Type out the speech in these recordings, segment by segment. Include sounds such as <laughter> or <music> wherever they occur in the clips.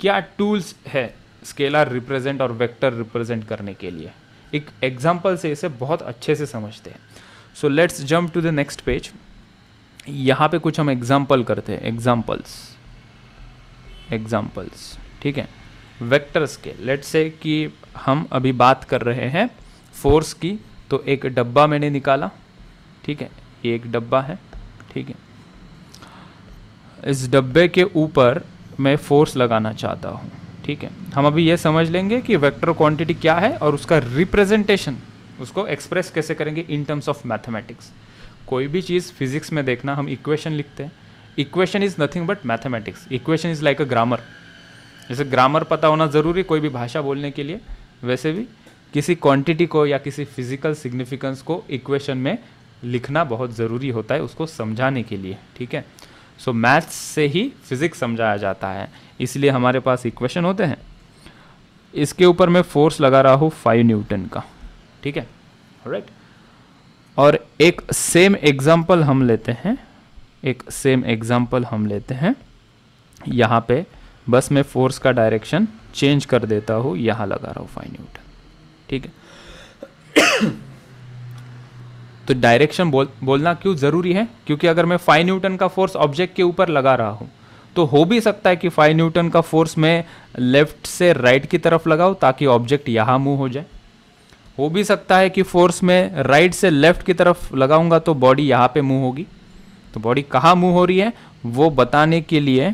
क्या टूल्स है scalar represent और वेक्टर रिप्रेजेंट करने के लिए एक एग्जाम्पल से इसे बहुत अच्छे से समझते हैं so let's jump to the next page यहाँ पे कुछ हम एग्जाम्पल करते हैं एग्जाम्पल्स एग्जाम्पल्स ठीक है वेक्टर्स के लेट्स से कि हम अभी बात कर रहे हैं फोर्स की तो एक डब्बा मैंने निकाला ठीक है ये एक डब्बा है ठीक है इस डब्बे के ऊपर मैं फोर्स लगाना चाहता हूँ ठीक है हम अभी ये समझ लेंगे कि वेक्टर क्वांटिटी क्या है और उसका रिप्रेजेंटेशन उसको एक्सप्रेस कैसे करेंगे इन टर्म्स ऑफ मैथमेटिक्स कोई भी चीज़ फिजिक्स में देखना हम इक्वेशन लिखते हैं equation is nothing but mathematics equation is like a grammar जैसे ग्रामर पता होना ज़रूरी कोई भी भाषा बोलने के लिए वैसे भी किसी क्वांटिटी को या किसी फिजिकल सिग्निफिकेंस को इक्वेशन में लिखना बहुत ज़रूरी होता है उसको समझाने के लिए ठीक है सो मैथ्स से ही फिज़िक्स समझाया जाता है इसलिए हमारे पास इक्वेशन होते हैं इसके ऊपर मैं फोर्स लगा रहा हूँ फाइव न्यूटन का ठीक है राइट और एक सेम एग्जाम्पल हम लेते हैं एक सेम एग्जाम्पल हम लेते हैं यहाँ पे बस मैं फोर्स का डायरेक्शन चेंज कर देता हूँ यहाँ लगा रहा हूँ फाइव न्यूटन ठीक है तो डायरेक्शन बोल बोलना क्यों ज़रूरी है क्योंकि अगर मैं फाइव न्यूटन का फोर्स ऑब्जेक्ट के ऊपर लगा रहा हूँ तो हो भी सकता है कि फाइव न्यूटन का फोर्स मैं लेफ्ट से राइट की तरफ लगाऊँ ताकि ऑब्जेक्ट यहाँ मूव हो जाए हो भी सकता है कि फोर्स में राइट से लेफ्ट की तरफ लगाऊंगा तो बॉडी यहाँ पे मूव होगी तो बॉडी कहाँ मूव हो रही है वो बताने के लिए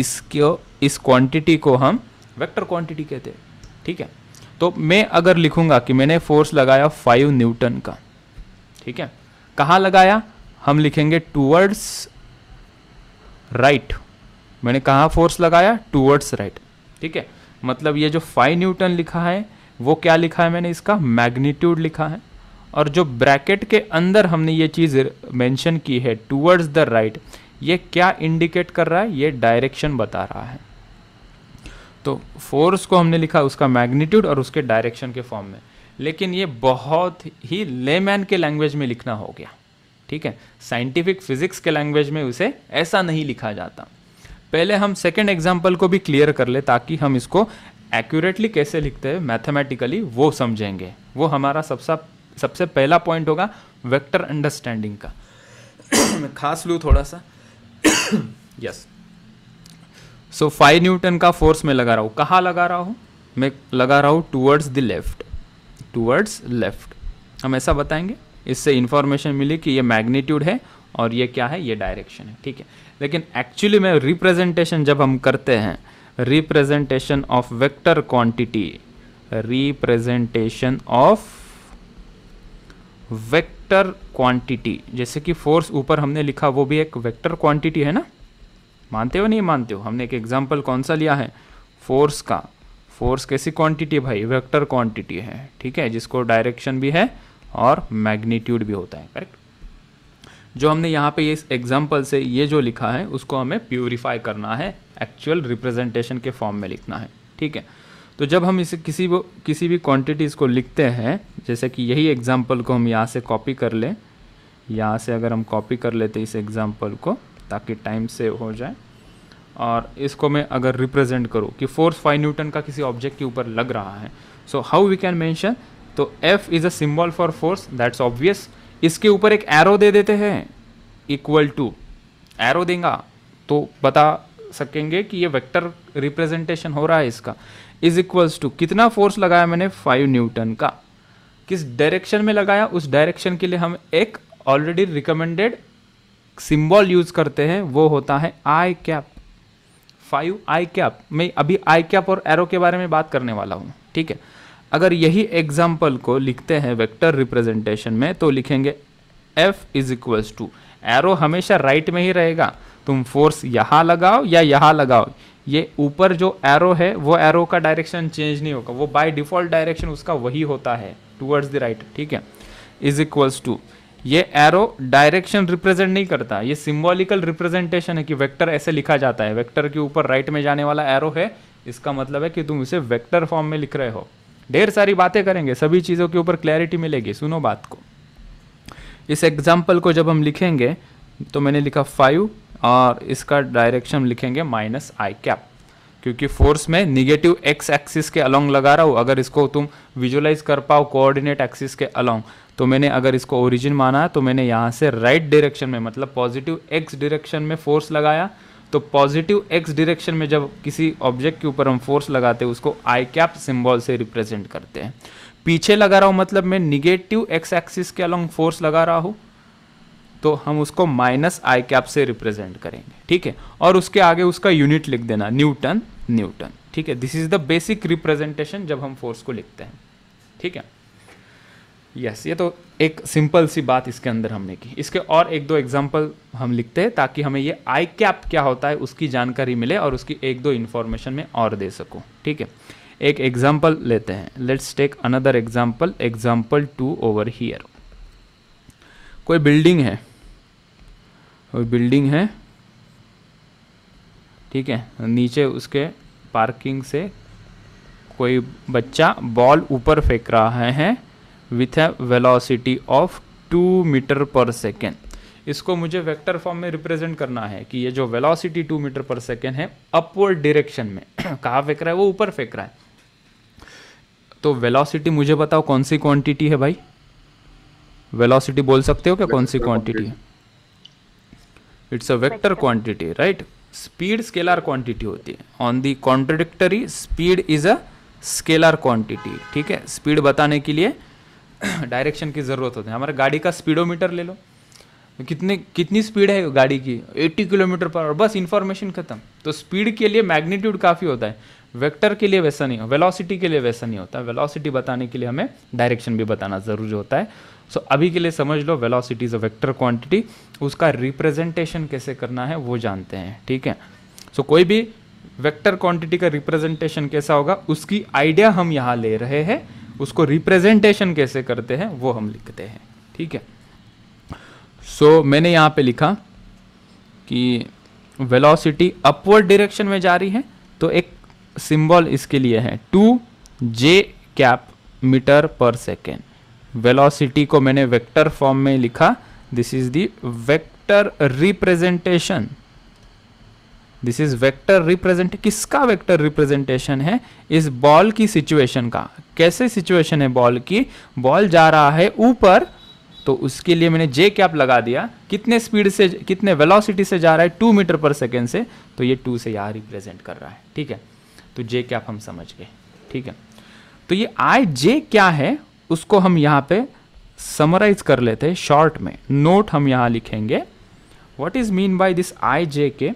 इसको इस क्वांटिटी को हम वेक्टर क्वांटिटी कहते हैं ठीक है तो मैं अगर लिखूंगा कि मैंने फोर्स लगाया फाइव न्यूटन का ठीक है कहाँ लगाया हम लिखेंगे टूवर्ड्स राइट मैंने कहाँ फोर्स लगाया टूवर्ड्स राइट ठीक है मतलब ये जो फाइव न्यूटन लिखा है वो क्या लिखा है मैंने इसका मैग्नीट्यूड लिखा है और जो ब्रैकेट के अंदर हमने ये चीज़ मेंशन की है टूवर्ड्स द राइट ये क्या इंडिकेट कर रहा है ये डायरेक्शन बता रहा है तो फोर्स को हमने लिखा उसका मैग्नीट्यूड और उसके डायरेक्शन के फॉर्म में लेकिन ये बहुत ही लेमैन के लैंग्वेज में लिखना हो गया ठीक है साइंटिफिक फिजिक्स के लैंग्वेज में उसे ऐसा नहीं लिखा जाता पहले हम सेकेंड एग्जाम्पल को भी क्लियर कर ले ताकि हम इसको एक्यूरेटली कैसे लिखते हैं मैथमेटिकली वो समझेंगे वो हमारा सबसे सबसे पहला पॉइंट होगा वेक्टर अंडरस्टैंडिंग का मैं खास लू थोड़ा सा यस सो फाइव न्यूटन का फोर्स में लगा रहा हूँ कहाँ लगा रहा हूँ मैं लगा रहा हूँ towards the left towards left हम ऐसा बताएंगे इससे इन्फॉर्मेशन मिली कि ये मैग्नीट्यूड है और ये क्या है ये डायरेक्शन है ठीक है लेकिन एक्चुअली में रिप्रेजेंटेशन जब हम करते हैं representation of vector quantity representation of vector quantity जैसे कि फोर्स ऊपर हमने लिखा वो भी एक वेक्टर क्वांटिटी है ना मानते हो नहीं मानते हो हमने एक एग्जाम्पल कौन सा लिया है फोर्स का फोर्स कैसी क्वांटिटी है भाई वेक्टर क्वांटिटी है ठीक है जिसको डायरेक्शन भी है और मैग्नीट्यूड भी होता है करेक्ट जो हमने यहाँ पे इस एग्जाम्पल से ये जो लिखा है उसको हमें प्योरीफाई करना है एक्चुअल रिप्रेजेंटेशन के फॉर्म में लिखना है ठीक है तो जब हम इसे किसी वो किसी भी क्वांटिटीज़ को लिखते हैं जैसे कि यही एग्जाम्पल को हम यहाँ से कॉपी कर लें यहाँ से अगर हम कॉपी कर लेते इस एग्ज़ाम्पल को ताकि टाइम सेव हो जाए और इसको मैं अगर रिप्रेजेंट करूँ कि फोर्स फाइव न्यूटन का किसी ऑब्जेक्ट के ऊपर लग रहा है so how we can mention तो F is a symbol for force that's obvious इसके ऊपर एक एरो दे देते हैं इक्वल टू एरो देंगे तो बता सकेंगे कि ये वेक्टर रिप्रेजेंटेशन हो रहा है इसका इज इक्वल्स टू कितना फोर्स लगाया मैंने फाइव न्यूटन का किस डायरेक्शन में लगाया उस डायरेक्शन के लिए हम एक ऑलरेडी रिकमेंडेड सिंबल यूज करते हैं वो होता है i cap five i cap मैं अभी आई कैप और एरो के बारे में बात करने वाला हूँ ठीक है अगर यही एग्जाम्पल को लिखते हैं वेक्टर रिप्रेजेंटेशन में तो लिखेंगे F is equals to arrow हमेशा राइट में ही रहेगा तुम फोर्स यहाँ लगाओ या यहाँ लगाओ ये ऊपर जो एरो है वो एरो का डायरेक्शन चेंज नहीं होगा वो बाय डिफॉल्ट डायरेक्शन उसका वही होता है टूवर्ड्स द राइट ठीक है इज इक्वल्स टू ये एरो डायरेक्शन रिप्रेजेंट नहीं करता ये सिम्बॉलिकल रिप्रेजेंटेशन है कि वेक्टर ऐसे लिखा जाता है वेक्टर के ऊपर राइट में जाने वाला एरो है इसका मतलब है कि तुम इसे वेक्टर फॉर्म में लिख रहे हो ढेर सारी बातें करेंगे सभी चीज़ों के ऊपर क्लैरिटी मिलेगी सुनो बात को इस एग्जाम्पल को जब हम लिखेंगे तो मैंने लिखा फाइव और इसका डायरेक्शन लिखेंगे माइनस आई कैप क्योंकि फोर्स में निगेटिव एक्स एक्सिस के अलोंग लगा रहा हूँ अगर इसको तुम विजुलाइज कर पाओ कोऑर्डिनेट एक्सिस के अलोंग तो मैंने अगर इसको ओरिजिन माना तो मैंने यहाँ से राइट right डायरेक्शन में मतलब पॉजिटिव एक्स डायरेक्शन में फोर्स लगाया तो पॉजिटिव एक्स डायरेक्शन में जब किसी ऑब्जेक्ट के ऊपर हम फोर्स लगाते हैं उसको आई कैप सिम्बॉल से रिप्रेजेंट करते हैं पीछे लगा रहा हूँ मतलब मैं निगेटिव एक्स एक्सिस के अलॉन्ग फोर्स लगा रहा हूँ तो हम उसको माइनस आई कैप से रिप्रेजेंट करेंगे ठीक है और उसके आगे उसका यूनिट लिख देना न्यूटन न्यूटन ठीक है this is the basic representation जब हम फोर्स को लिखते हैं ठीक है यस ये तो एक सिंपल सी बात इसके अंदर हमने की इसके और एक दो एग्जाम्पल हम लिखते हैं ताकि हमें ये आई कैप क्या होता है उसकी जानकारी मिले और उसकी एक दो इन्फॉर्मेशन में और दे सकूँ ठीक है एक एग्जाम्पल लेते हैं let's take another example example two over here कोई बिल्डिंग है कोई बिल्डिंग है ठीक है नीचे उसके पार्किंग से कोई बच्चा बॉल ऊपर फेंक रहा है with a velocity of two metre per second इसको मुझे वेक्टर फॉर्म में रिप्रेजेंट करना है कि ये जो velocity two metre per second है अपवर्ड डिरेक्शन में <clears throat> कहाँ फेंक रहा है वो ऊपर फेंक रहा है तो वेलोसिटी मुझे बताओ कौन सी क्वांटिटी है भाई वेलोसिटी बोल सकते हो क्या कौन सी क्वांटिटी है it's a vector quantity right speed scalar quantity होती है on the contradictory speed is a scalar quantity ठीक है स्पीड बताने के लिए डायरेक्शन <clears throat> की ज़रूरत होती है हमारे गाड़ी का स्पीडोमीटर ले लो कितने कितनी स्पीड है गाड़ी की 80 किलोमीटर पर और बस इन्फॉर्मेशन खत्म तो स्पीड के लिए मैग्नीट्यूड काफ़ी होता है वेक्टर के लिए वैसा नहीं हो वेलोसिटी के लिए वैसा नहीं होता वेलोसिटी बताने के लिए हमें डायरेक्शन भी बताना ज़रूरी होता है सो so, अभी के लिए समझ लो velocity is a vector quantity उसका रिप्रेजेंटेशन कैसे करना है वो जानते हैं ठीक है सो so, कोई भी वेक्टर क्वांटिटी का रिप्रेजेंटेशन कैसा होगा उसकी आइडिया हम यहाँ ले रहे हैं उसको रिप्रेजेंटेशन कैसे करते हैं वो हम लिखते हैं ठीक है सो so, मैंने यहाँ पे लिखा कि वेलोसिटी अपवर्ड डायरेक्शन में जा रही है तो एक सिंबल इसके लिए है two j cap metre per second velocity को मैंने वेक्टर फॉर्म में लिखा this is the vector representation this is vector represent किसका वेक्टर रिप्रेजेंटेशन है इस बॉल की सिचुएशन का कैसे सिचुएशन है बॉल की बॉल जा रहा है ऊपर तो उसके लिए मैंने जे कैप लगा दिया कितने स्पीड से कितने वेलोसिटी से जा रहा है टू मीटर पर सेकेंड से तो ये टू से यहाँ रिप्रेजेंट कर रहा है ठीक है तो जे कैप हम समझ गए ठीक है तो ये आई जे क्या है उसको हम यहाँ पे समराइज कर लेते हैं शॉर्ट में नोट हम यहाँ लिखेंगे what is mean by this i j k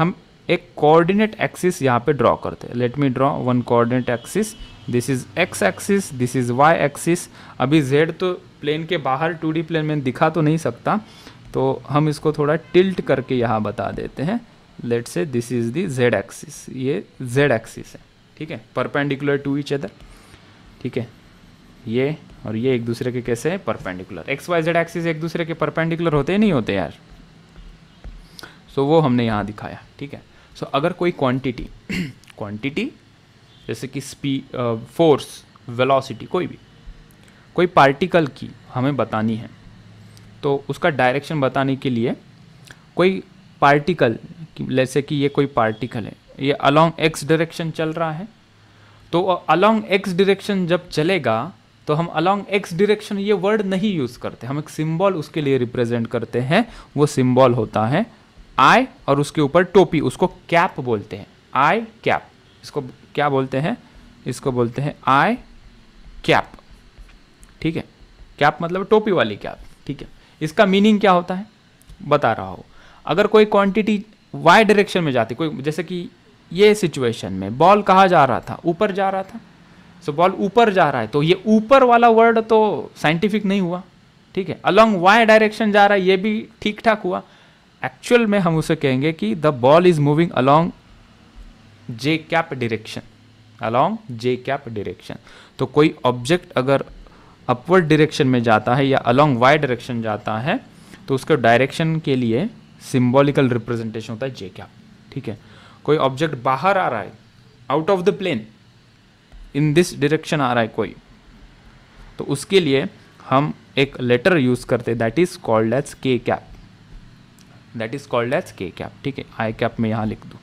हम एक कोऑर्डिनेट एक्सिस यहाँ पे ड्रॉ करते हैं let me draw one coordinate axis this is x axis this is y axis अभी जेड तो प्लेन के बाहर टू प्लेन में दिखा तो नहीं सकता तो हम इसको थोड़ा टिल्ट करके यहाँ बता देते हैं let say this is the z axis ये जेड एक्सिस है ठीक है परपेंडिकुलर टू इच अदर ठीक है ये और ये एक दूसरे के कैसे है perpendicular x y z axis एक दूसरे के परपेंडिकुलर होते ही नहीं होते यार सो तो वो हमने यहाँ दिखाया ठीक है सो अगर कोई क्वांटिटी क्वांटिटी <clears throat> जैसे कि स्पी फोर्स वेलोसिटी कोई भी कोई पार्टिकल की हमें बतानी है तो उसका डायरेक्शन बताने के लिए कोई पार्टिकल जैसे कि ये कोई पार्टिकल है ये अलॉन्ग एक्स डायरेक्शन चल रहा है तो अलॉन्ग एक्स डायरेक्शन जब चलेगा तो हम अलॉन्ग एक्स डायरेक्शन ये वर्ड नहीं यूज़ करते हम एक सिंबल उसके लिए रिप्रेजेंट करते हैं वो सिंबल होता है आई और उसके ऊपर टोपी उसको कैप बोलते हैं आई कैप इसको क्या बोलते हैं इसको बोलते हैं आई कैप ठीक है कैप मतलब टोपी वाली कैप ठीक है इसका मीनिंग क्या होता है बता रहा हो अगर कोई क्वांटिटी वाई डायरेक्शन में जाती कोई जैसे कि ये सिचुएशन में बॉल कहाँ जा रहा था ऊपर जा रहा था सो बॉल ऊपर जा रहा है तो ये ऊपर वाला वर्ड तो साइंटिफिक नहीं हुआ ठीक है अलॉन्ग वाई डायरेक्शन जा रहा है ये भी ठीक ठाक हुआ एक्चुअल में हम उसे कहेंगे कि the ball is moving along j cap direction along j cap direction तो कोई ऑब्जेक्ट अगर अपवर्ड डिरेक्शन में जाता है या अलोंग वाई डायरेक्शन जाता है तो उसके डायरेक्शन के लिए सिम्बॉलिकल रिप्रेजेंटेशन होता है जे कैप ठीक है कोई ऑब्जेक्ट बाहर आ रहा है out of the plane in this direction आ रहा है कोई तो उसके लिए हम एक लेटर यूज़ करते that is called as k cap that is called as k cap ठीक है आई कैप में यहाँ लिख दूँ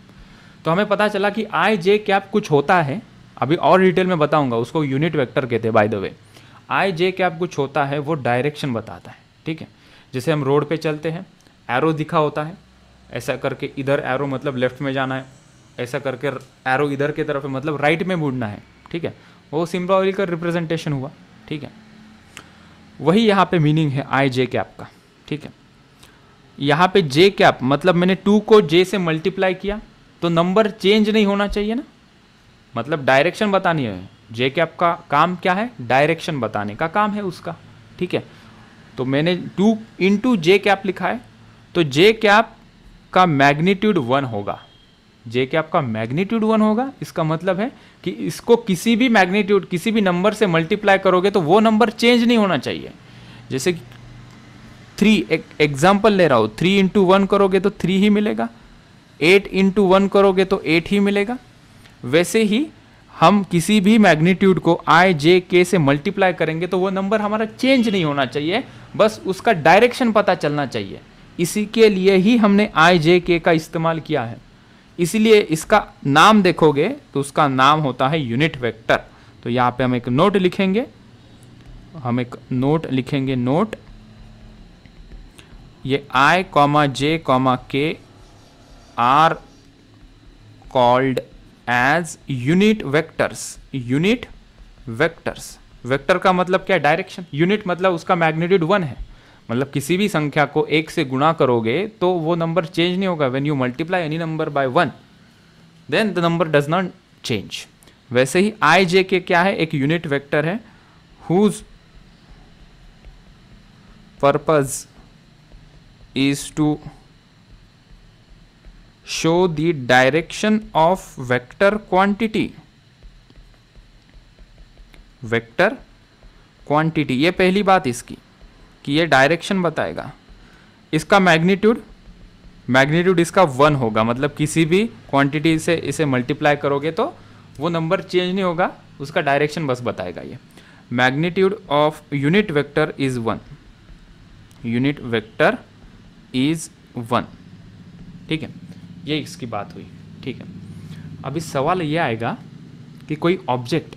तो हमें पता चला कि आई जे कैप कुछ होता है अभी और डिटेल में बताऊंगा उसको यूनिट वेक्टर कहते हैं by the way i j cap कुछ होता है वो डायरेक्शन बताता है ठीक है जैसे हम रोड पे चलते हैं एरो दिखा होता है ऐसा करके इधर एरो मतलब लेफ्ट में जाना है ऐसा करके एरो इधर की तरफ है मतलब राइट में मुड़ना है ठीक है वो सिम्बॉल का रिप्रेजेंटेशन हुआ ठीक है वही यहाँ पे मीनिंग है आई जे कैप का ठीक है यहाँ पे जे कैप मतलब मैंने टू को जे से मल्टीप्लाई किया तो नंबर चेंज नहीं होना चाहिए ना मतलब डायरेक्शन बतानी है जे कैप का काम क्या है डायरेक्शन बताने का काम है उसका ठीक है तो मैंने टू इंटू जे कैप लिखा है तो जे कैप का मैग्नीट्यूड वन होगा जे कैप का मैग्नीट्यूड वन होगा इसका मतलब है कि इसको किसी भी मैग्नीट्यूड किसी भी नंबर से मल्टीप्लाई करोगे तो वो नंबर चेंज नहीं होना चाहिए जैसे कि थ्री एक एग्जाम्पल ले रहा हूँ थ्री इंटू वन करोगे तो थ्री ही मिलेगा एट इंटू वन करोगे तो एट ही मिलेगा वैसे ही हम किसी भी मैग्नीट्यूड को आई जे के से मल्टीप्लाई करेंगे तो वो नंबर हमारा चेंज नहीं होना चाहिए बस उसका डायरेक्शन पता चलना चाहिए इसी के लिए ही हमने आई जे के का इस्तेमाल किया है इसलिए इसका नाम देखोगे तो उसका नाम होता है यूनिट वेक्टर तो यहाँ पे हम एक नोट लिखेंगे हम एक नोट लिखेंगे नोट ये i comma j comma k are called as unit vectors unit vectors vector का मतलब क्या डायरेक्शन यूनिट मतलब उसका मैग्नीट्यूड वन है मतलब किसी भी संख्या को एक से गुणा करोगे तो वो नंबर चेंज नहीं होगा when you multiply any number by one then the number does not change वैसे ही आई जे के क्या है एक यूनिट वेक्टर है whose purpose is to show the direction of vector quantity vector quantity ये पहली बात इसकी कि ये डायरेक्शन बताएगा इसका मैग्नीट्यूड मैग्नीट्यूड इसका वन होगा मतलब किसी भी क्वांटिटी से इसे मल्टीप्लाई करोगे तो वो नंबर चेंज नहीं होगा उसका डायरेक्शन बस बताएगा ये magnitude of unit vector is one unit vector is one ठीक है ये इसकी बात हुई ठीक है अभी सवाल ये आएगा कि कोई object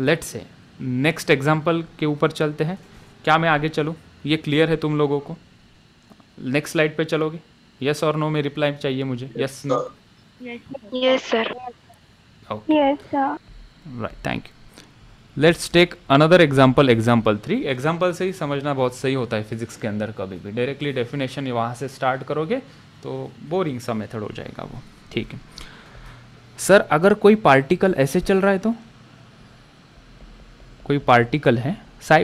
let say next example के ऊपर चलते हैं क्या मैं आगे चलूँ ये क्लियर है तुम लोगों को नेक्स्ट स्लाइड पे चलोगे यस और नो में रिप्लाई चाहिए मुझे yes no yes sir yes sir right thank you let's take another example example three example से ही समझना बहुत सही होता है फिजिक्स के अंदर कभी भी डायरेक्टली डेफिनेशन वहाँ से स्टार्ट करोगे तो बोरिंग सा मेथड हो जाएगा वो ठीक है सर अगर कोई पार्टिकल ऐसे चल रहा है तो कोई पार्टिकल है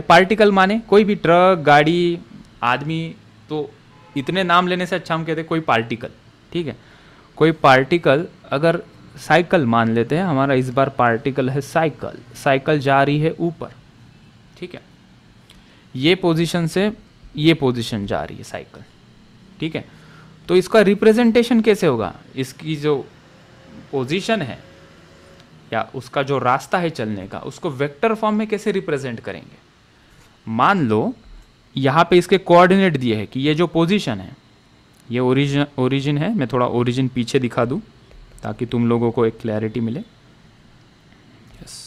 पार्टिकल माने कोई भी ट्रक गाड़ी आदमी तो इतने नाम लेने से अच्छा हम कहते हैं कोई पार्टिकल ठीक है कोई पार्टिकल अगर साइकिल मान लेते हैं हमारा इस बार पार्टिकल है साइकिल साइकिल जा रही है ऊपर ठीक है ये पोजीशन से ये पोजीशन जा रही है साइकिल ठीक है तो इसका रिप्रेजेंटेशन कैसे होगा इसकी जो पोजीशन है या उसका जो रास्ता है चलने का उसको वेक्टर फॉर्म में कैसे रिप्रेजेंट करेंगे मान लो यहाँ पे इसके कोऑर्डिनेट दिए हैं कि ये जो पोजीशन है ये ओरिजिन ओरिजिन है मैं थोड़ा ओरिजिन पीछे दिखा दूँ ताकि तुम लोगों को एक क्लैरिटी मिले यस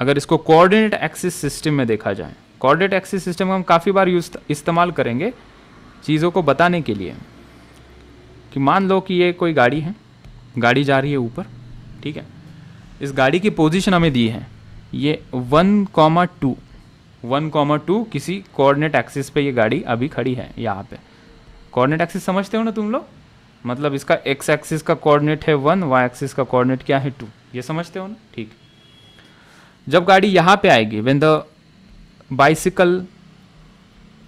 अगर इसको कोऑर्डिनेट एक्सिस सिस्टम में देखा जाए कोऑर्डिनेट एक्सिस सिस्टम हम काफ़ी बार यूज इस्तेमाल करेंगे चीज़ों को बताने के लिए कि मान लो कि ये कोई गाड़ी है गाड़ी जा रही है ऊपर ठीक है इस गाड़ी की पोजीशन हमें दी है ये one comma two one comma two किसी कोऑर्डिनेट एक्सिस पे ये गाड़ी अभी खड़ी है यहाँ पे कोऑर्डिनेट एक्सिस समझते हो ना तुम लोग मतलब इसका एक्स एक्सिस का कोऑर्डिनेट है वन वाई एक्सिस का कोऑर्डिनेट क्या है टू ये समझते हो ना ठीक जब गाडी यहाँ पे आएगी वेन द बाइसिकल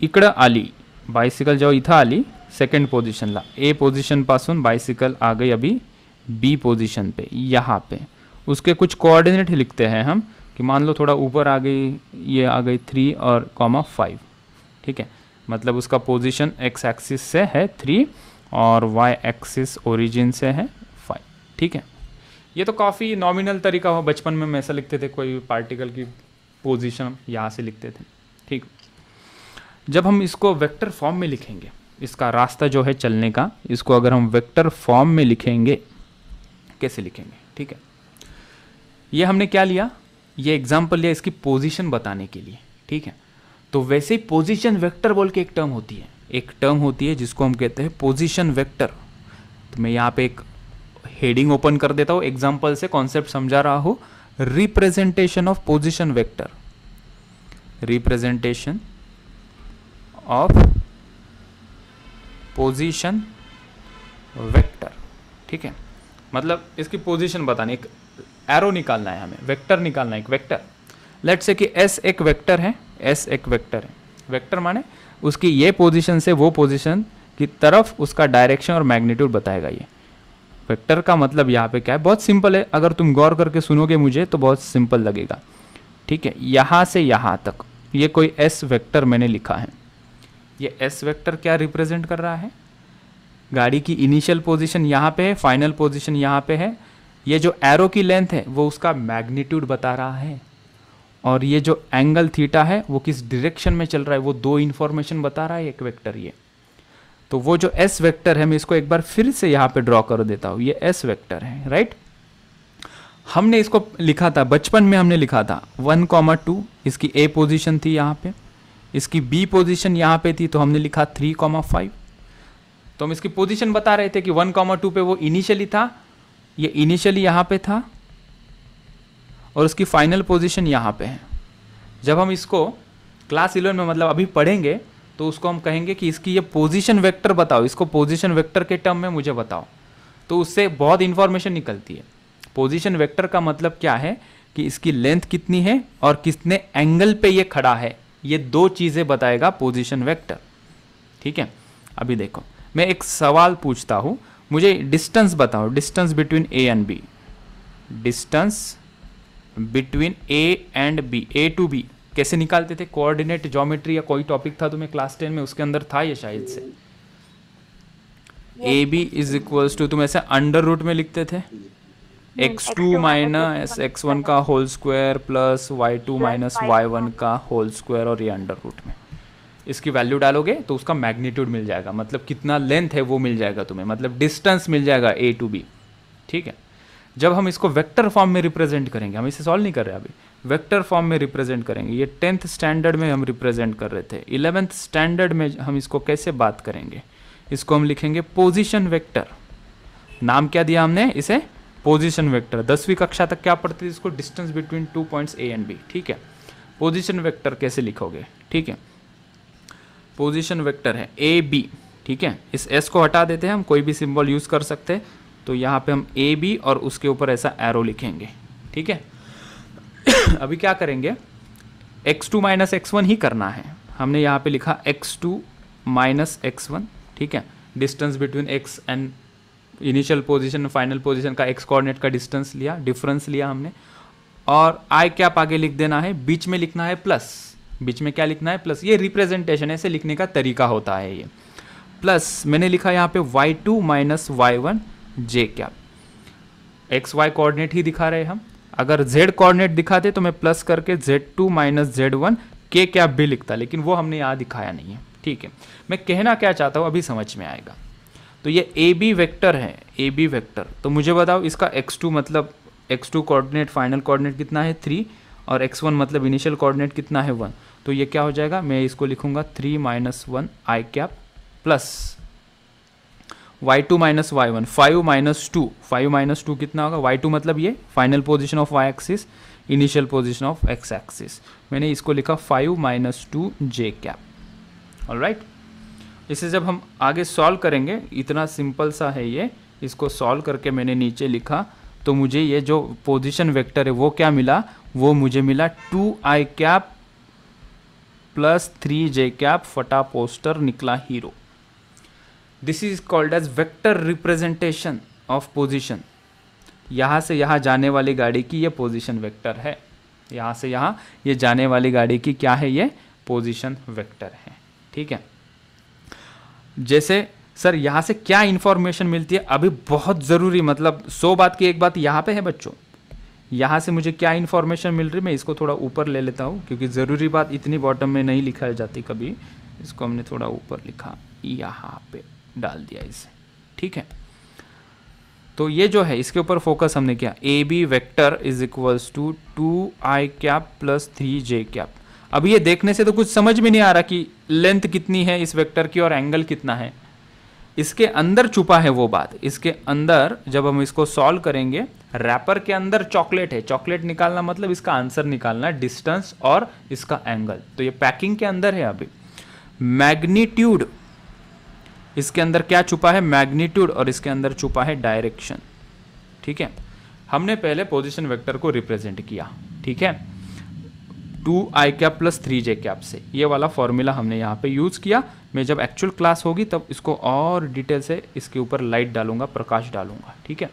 इकड़ आली बाइसिकल जो इथा आली सेकेंड पोजिशन ला ए पोजिशन पास बाइसिकल आ गई अभी बी पोजिशन पे यहाँ पे उसके कुछ कोऑर्डिनेट लिखते हैं हम कि मान लो थोड़ा ऊपर आ गई ये आ गई थ्री और कॉमा फाइव ठीक है मतलब उसका पोजिशन एक्स एक्सिस से है थ्री और वाई एक्सिस ओरिजिन से है फाइव ठीक है ये तो काफ़ी नॉमिनल तरीका हुआ बचपन में हम ऐसा लिखते थे कोई पार्टिकल की पोजिशन यहाँ से लिखते थे ठीक जब हम इसको वेक्टर फॉर्म में लिखेंगे इसका रास्ता जो है चलने का इसको अगर हम वेक्टर फॉर्म में लिखेंगे कैसे लिखेंगे ठीक है ये हमने क्या लिया ये एग्जाम्पल लिया इसकी पोजीशन बताने के लिए ठीक है तो वैसे ही पोजीशन वेक्टर बोल के एक टर्म होती है एक टर्म होती है जिसको हम कहते हैं पोजिशन वेक्टर तो मैं यहाँ पे एक हेडिंग ओपन कर देता हूँ एग्जाम्पल से कॉन्सेप्ट समझा रहा हूँ representation of position vector representation of position vector ठीक है मतलब इसकी पोजिशन बतानी एक एरो निकालना है हमें वेक्टर निकालना है एक वेक्टर लेट्स से कि एस एक वेक्टर है एस एक वेक्टर है वेक्टर माने उसकी ये पोजीशन से वो पोजीशन की तरफ उसका डायरेक्शन और मैग्नीट्यूड बताएगा ये वेक्टर का मतलब यहाँ पे क्या है बहुत सिंपल है अगर तुम गौर करके सुनोगे मुझे तो बहुत सिंपल लगेगा ठीक है यहाँ से यहाँ तक ये कोई एस वैक्टर मैंने लिखा है ये एस वेक्टर क्या रिप्रेजेंट कर रहा है गाड़ी की इनिशियल पोजिशन यहाँ पर है फाइनल पोजिशन यहाँ पर है ये जो एरो की लेंथ है वो उसका मैग्नीट्यूड बता रहा है और ये जो एंगल थीटा है वो किस डायरेक्शन में चल रहा है वो दो इन्फॉर्मेशन बता रहा है एक वेक्टर ये तो वो जो एस वेक्टर है मैं इसको एक बार फिर से यहाँ पे ड्रॉ कर देता हूँ ये एस वेक्टर है राइट हमने इसको लिखा था बचपन में हमने लिखा था वन कॉमा टू इसकी ए पोजिशन थी यहाँ पे इसकी बी पोजिशन यहाँ पर थी तो हमने लिखा थ्री कॉमा फाइव तो हम इसकी पोजिशन बता रहे थे कि वन कॉमा टू पे वो इनिशियली था ये इनिशियली यहाँ पर था और उसकी फाइनल पोजीशन यहाँ पे है जब हम इसको क्लास इलेवन में मतलब अभी पढ़ेंगे तो उसको हम कहेंगे कि इसकी ये पोजीशन वेक्टर बताओ इसको पोजीशन वेक्टर के टर्म में मुझे बताओ तो उससे बहुत इन्फॉर्मेशन निकलती है पोजीशन वेक्टर का मतलब क्या है कि इसकी लेंथ कितनी है और कितने एंगल पे ये खड़ा है ये दो चीज़ें बताएगा पोजीशन वेक्टर ठीक है अभी देखो मैं एक सवाल पूछता हूँ मुझे डिस्टेंस बताओ distance between A and B distance between A and B A to B कैसे निकालते थे कोऑर्डिनेट ज्योमेट्री या कोई टॉपिक था तुम्हें क्लास टेन में उसके अंदर था ये शायद से A B is equals to तुम ऐसे अंडर रूट में लिखते थे x two minus x one का whole square plus y two minus y one का होल स्क्वायर और ये अंडर रूट में इसकी वैल्यू डालोगे तो उसका मैग्नीट्यूड मिल जाएगा मतलब कितना लेंथ है वो मिल जाएगा तुम्हें मतलब डिस्टेंस मिल जाएगा ए टू बी ठीक है जब हम इसको वेक्टर फॉर्म में रिप्रेजेंट करेंगे हम इसे सॉल्व नहीं कर रहे अभी वेक्टर फॉर्म में रिप्रेजेंट करेंगे ये टेंथ स्टैंडर्ड में हम रिप्रेजेंट कर रहे थे इलेवेंथ स्टैंडर्ड में हम इसको कैसे बात करेंगे इसको हम लिखेंगे पोजिशन वेक्टर नाम क्या दिया हमने इसे पोजिशन वैक्टर दसवीं कक्षा तक क्या पढ़ते थे इसको distance between two points A and B ठीक है पोजिशन वेक्टर कैसे लिखोगे ठीक है पोजिशन वेक्टर है ए बी ठीक है इस एस को हटा देते हैं हम कोई भी सिंबल यूज़ कर सकते हैं तो यहाँ पे हम ए बी और उसके ऊपर ऐसा एरो लिखेंगे ठीक है <coughs> अभी क्या करेंगे x two minus x one ही करना है हमने यहाँ पे लिखा x two minus x one ठीक है distance between x and initial position final position का एक्स कोऑर्डिनेट का डिस्टेंस लिया डिफरेंस लिया हमने और आई क्या आगे लिख देना है बीच में लिखना है प्लस बीच में क्या लिखना है प्लस ये रिप्रेजेंटेशन ऐसे लिखने का तरीका होता है ये प्लस मैंने लिखा यहाँ पे y2 two minus y one j क्या एक्स वाई कोऑर्डिनेट ही दिखा रहे हम अगर जेड कोऑर्डिनेट दिखाते तो मैं प्लस करके z two minus z one के क्या भी लिखता लेकिन वो हमने यहाँ दिखाया नहीं है ठीक है मैं कहना क्या चाहता हूँ अभी समझ में आएगा तो ये ए बी वैक्टर है ए बी वैक्टर तो मुझे बताओ इसका एक्स टू मतलब x two coordinate final coordinate कितना है थ्री और एक्स वन मतलब इनिशियल कोऑर्डिनेट कितना है वन तो ये क्या हो जाएगा मैं इसको लिखूंगा three minus one i cap plus y two minus y one five minus two five minus two कितना होगा वाई टू मतलब ये final position of y axis initial position of x axis मैंने इसको लिखा five minus two j cap all right इसे जब हम आगे सॉल्व करेंगे इतना सिंपल सा है ये इसको सॉल्व करके मैंने नीचे लिखा तो मुझे ये जो पोजिशन वेक्टर है वो क्या मिला वो मुझे मिला two i cap plus three j cap Phata Poster Nikla Hero this is called as vector representation of position यहाँ से यहाँ जाने वाली गाड़ी की ये पोजिशन वेक्टर है यहाँ से यहाँ ये जाने वाली गाड़ी की क्या है ये पोजिशन वेक्टर है ठीक है जैसे सर यहाँ से क्या इन्फॉर्मेशन मिलती है अभी बहुत ज़रूरी मतलब सो बात की एक बात यहाँ पे है बच्चों यहाँ से मुझे क्या इन्फॉर्मेशन मिल रही मैं इसको थोड़ा ऊपर ले लेता हूँ क्योंकि ज़रूरी बात इतनी बॉटम में नहीं लिखाई जाती कभी इसको हमने थोड़ा ऊपर लिखा यहाँ पे डाल दिया इसे ठीक है तो ये जो है इसके ऊपर फोकस हमने किया A B vector is equals to two i cap plus three j cap अब ये देखने से तो कुछ समझ में नहीं आ रहा कि लेंथ कितनी है इस वेक्टर की और एंगल कितना है इसके अंदर छुपा है वो बात इसके अंदर जब हम इसको सॉल्व करेंगे रैपर के अंदर चॉकलेट है चॉकलेट निकालना मतलब इसका आंसर निकालना डिस्टेंस और इसका एंगल तो ये पैकिंग के अंदर है अभी मैग्नीट्यूड इसके अंदर क्या छुपा है मैग्नीट्यूड और इसके अंदर छुपा है डायरेक्शन ठीक है हमने पहले पोजिशन वेक्टर को रिप्रेजेंट किया ठीक है two i cap plus three j cap से ये वाला फॉर्मूला हमने यहाँ पे यूज़ किया मैं जब एक्चुअल क्लास होगी तब इसको और डिटेल से इसके ऊपर लाइट डालूंगा प्रकाश डालूंगा ठीक है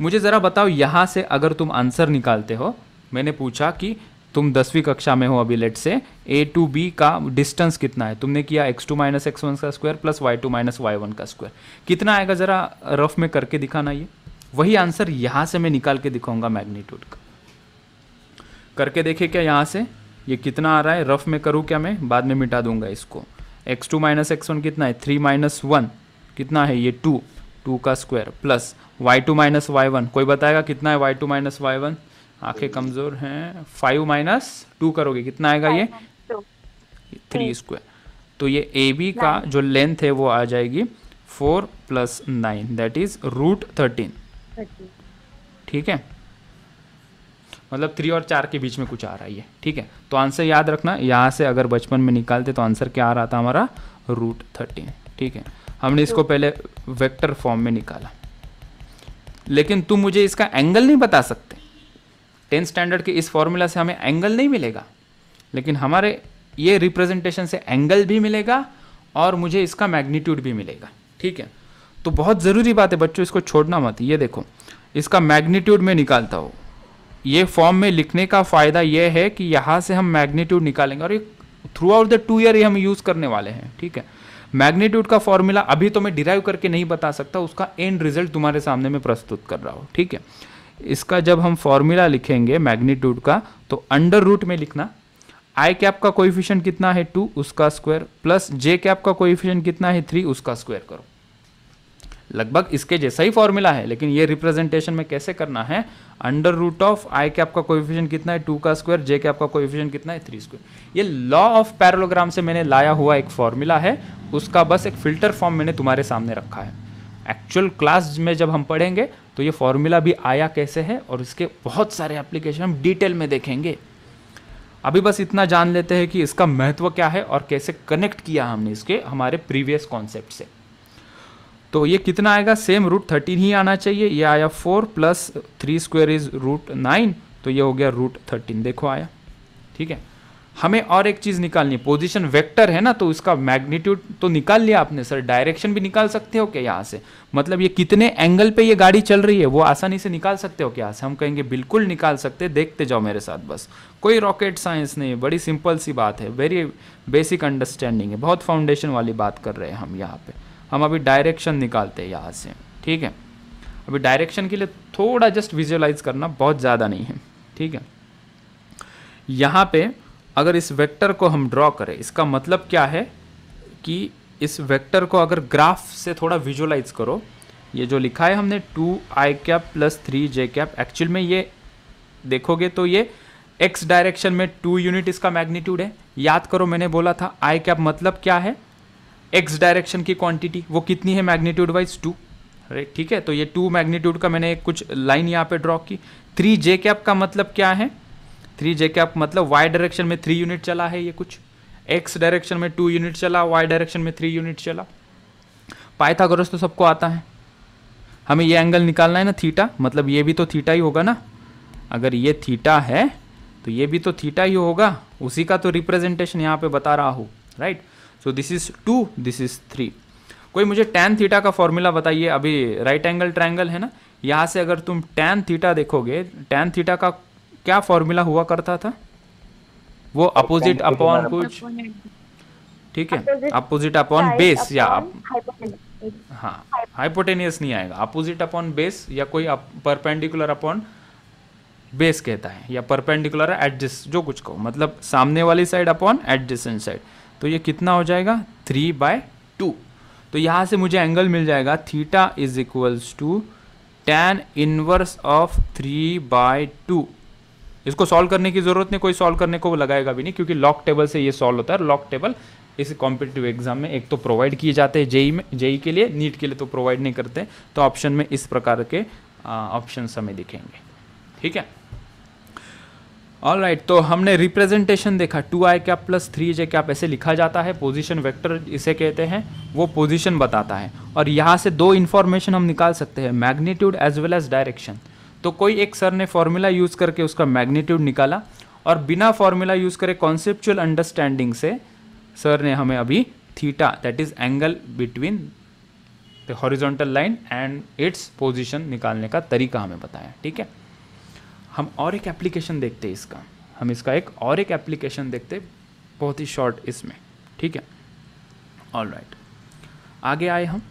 मुझे ज़रा बताओ यहाँ से अगर तुम आंसर निकालते हो मैंने पूछा कि तुम दसवीं कक्षा में हो अभी let say A to B का डिस्टेंस कितना है तुमने किया x two minus x one का square plus y two minus y one का स्क्वायर कितना आएगा ज़रा रफ में करके दिखाना ये वही आंसर यहां से मैं निकाल के दिखाऊंगा मैग्नीट्यूड का करके देखे क्या यहां से ये कितना आ रहा है रफ में करूँ क्या मैं बाद में मिटा दूंगा इसको x two minus x one कितना है थ्री माइनस वन कितना है ये टू टू का square plus y two minus y one कोई बताएगा कितना है y two minus y one आंखें कमज़ोर हैं फाइव माइनस टू करोगे कितना आएगा ये थ्री स्क्वायर तो ये ए बी का जो लेंथ है वो आ जाएगी four plus nine that is root thirteen ठीक है मतलब थ्री और चार के बीच में कुछ आ रहा है ठीक है तो आंसर याद रखना यहाँ से अगर बचपन में निकालते तो आंसर क्या आ रहा था हमारा रूट थर्टीन ठीक है हमने इसको पहले वेक्टर फॉर्म में निकाला लेकिन तुम मुझे इसका एंगल नहीं बता सकते टेंथ स्टैंडर्ड के इस फॉर्मूला से हमें एंगल नहीं मिलेगा लेकिन हमारे ये रिप्रेजेंटेशन से एंगल भी मिलेगा और मुझे इसका मैग्नीट्यूड भी मिलेगा ठीक है तो बहुत ज़रूरी बात है बच्चों इसको छोड़ना मत ये देखो इसका मैग्नीट्यूड में निकालता हूँ ये फॉर्म में लिखने का फ़ायदा यह है कि यहाँ से हम मैग्नीट्यूड निकालेंगे और ये throughout the two year ये हम यूज़ करने वाले हैं ठीक है मैग्नीट्यूड का फॉर्मूला अभी तो मैं डिराइव करके नहीं बता सकता उसका एंड रिजल्ट तुम्हारे सामने मैं प्रस्तुत कर रहा हूँ ठीक है इसका जब हम फॉर्मूला लिखेंगे मैग्नीट्यूड का तो अंडर रूट में लिखना आई कैप का कोइफिशियंट कितना है टू उसका स्क्वायर प्लस जे कैप का कोइफिशियंट कितना है थ्री उसका स्क्वायर करो लगभग इसके जैसा ही फॉर्मूला है लेकिन ये रिप्रेजेंटेशन में कैसे करना है under root of i cap का कोएफिशिएंट कितना है टू का स्क्वायर जे कैप का कोएफिशिएंट कितना है थ्री स्क्वायर ये लॉ ऑफ पैरोलोग्राम से मैंने लाया हुआ एक फॉर्मूला है उसका बस एक फिल्टर फॉर्म मैंने तुम्हारे सामने रखा है एक्चुअल क्लास में जब हम पढ़ेंगे तो ये फॉर्मूला भी आया कैसे है और इसके बहुत सारे एप्लीकेशन हम डिटेल में देखेंगे अभी बस इतना जान लेते हैं कि इसका महत्व क्या है और कैसे कनेक्ट किया हमने इसके हमारे प्रीवियस कॉन्सेप्ट से तो ये कितना आएगा सेम रूट थर्टीन ही आना चाहिए ये आया four plus three square is root nine तो ये हो गया रूट थर्टीन देखो आया ठीक है हमें और एक चीज़ निकालनी पोजिशन वेक्टर है ना तो उसका मैग्नीट्यूड तो निकाल लिया आपने सर डायरेक्शन भी निकाल सकते हो क्या यहाँ से मतलब ये कितने एंगल पे ये गाड़ी चल रही है वो आसानी से निकाल सकते हो क्या यहाँ से हम कहेंगे बिल्कुल निकाल सकते देखते जाओ मेरे साथ बस कोई रॉकेट साइंस नहीं है बड़ी सिंपल सी बात है वेरी बेसिक अंडरस्टैंडिंग है बहुत फाउंडेशन वाली बात कर रहे हैं हम यहाँ पर हम अभी डायरेक्शन निकालते हैं यहाँ से ठीक है अभी डायरेक्शन के लिए थोड़ा जस्ट विजुअलाइज करना बहुत ज़्यादा नहीं है ठीक है यहाँ पे अगर इस वेक्टर को हम ड्रॉ करें इसका मतलब क्या है कि इस वेक्टर को अगर ग्राफ से थोड़ा विजुअलाइज करो ये जो लिखा है हमने two i cap plus three j cap actual में ये देखोगे तो ये एक्स डायरेक्शन में टू यूनिट इसका मैग्नीट्यूड है याद करो मैंने बोला था आई कैप मतलब क्या है एक्स डायरेक्शन की क्वांटिटी वो कितनी है मैग्नीट्यूड वाइज टू राइट ठीक है तो ये टू मैग्नीट्यूड का मैंने कुछ लाइन यहाँ पे ड्रॉ की थ्री जे कैप का मतलब क्या है थ्री जे कैप मतलब वाई डायरेक्शन में थ्री यूनिट चला है ये कुछ एक्स डायरेक्शन में टू यूनिट चला वाई डायरेक्शन में थ्री यूनिट चला पाइथागोरस तो सबको आता है हमें ये एंगल निकालना है ना थीटा मतलब ये भी तो थीटा ही होगा ना अगर ये थीटा है तो ये भी तो थीटा ही होगा उसी का तो रिप्रेजेंटेशन यहाँ पे बता रहा हूँ right so this is two this is three कोई मुझे टेन थीटा का फॉर्मूला बताइए अभी राइट एंगल ट्रायंगल है ना यहाँ से अगर तुम टेन थीटा देखोगे टेन थीटा का क्या फॉर्मूला हुआ करता था वो अपोजिट तो अपॉन कुछ ठीक है अपोजिट अपॉन बेस या हाँ हाइपोटेनियस नहीं आएगा अपोजिट अपॉन बेस या कोई परपेंडिकुलर अपॉन बेस कहता है या परपेंडिकुलर एडजस्ट जो कुछ कहो मतलब सामने वाली साइड अपॉन एडजस्टेंट साइड तो ये कितना हो जाएगा थ्री बाय टू तो यहाँ से मुझे एंगल मिल जाएगा theta is equals to tan inverse of three by two इसको सॉल्व करने की ज़रूरत नहीं कोई सॉल्व करने को लगाएगा भी नहीं क्योंकि लॉक टेबल से ये सॉल्व होता है लॉक टेबल इस कॉम्पिटेटिव एग्जाम में एक तो प्रोवाइड किए जाते हैं जेई में जेई के लिए नीट के लिए तो प्रोवाइड नहीं करते तो ऑप्शन में इस प्रकार के ऑप्शन हमें दिखेंगे ठीक है ऑल राइट right, तो हमने रिप्रेजेंटेशन देखा two i cap plus three j cap ऐसे लिखा जाता है पोजीशन वेक्टर इसे कहते हैं वो पोजीशन बताता है और यहाँ से दो इन्फॉर्मेशन हम निकाल सकते हैं magnitude as well as direction तो कोई एक सर ने फॉर्मूला यूज़ करके उसका मैग्नीट्यूड निकाला और बिना फॉर्मूला यूज़ करे कॉन्सेप्चुअल अंडरस्टैंडिंग से सर ने हमें अभी theta that is angle between the horizontal line and its position निकालने का तरीका हमें बताया ठीक है हम और एक एप्लीकेशन देखते हैं इसका हम इसका एक और एक एप्लीकेशन देखते बहुत ही शॉर्ट इसमें ठीक है ऑल राइट right. आगे आए हम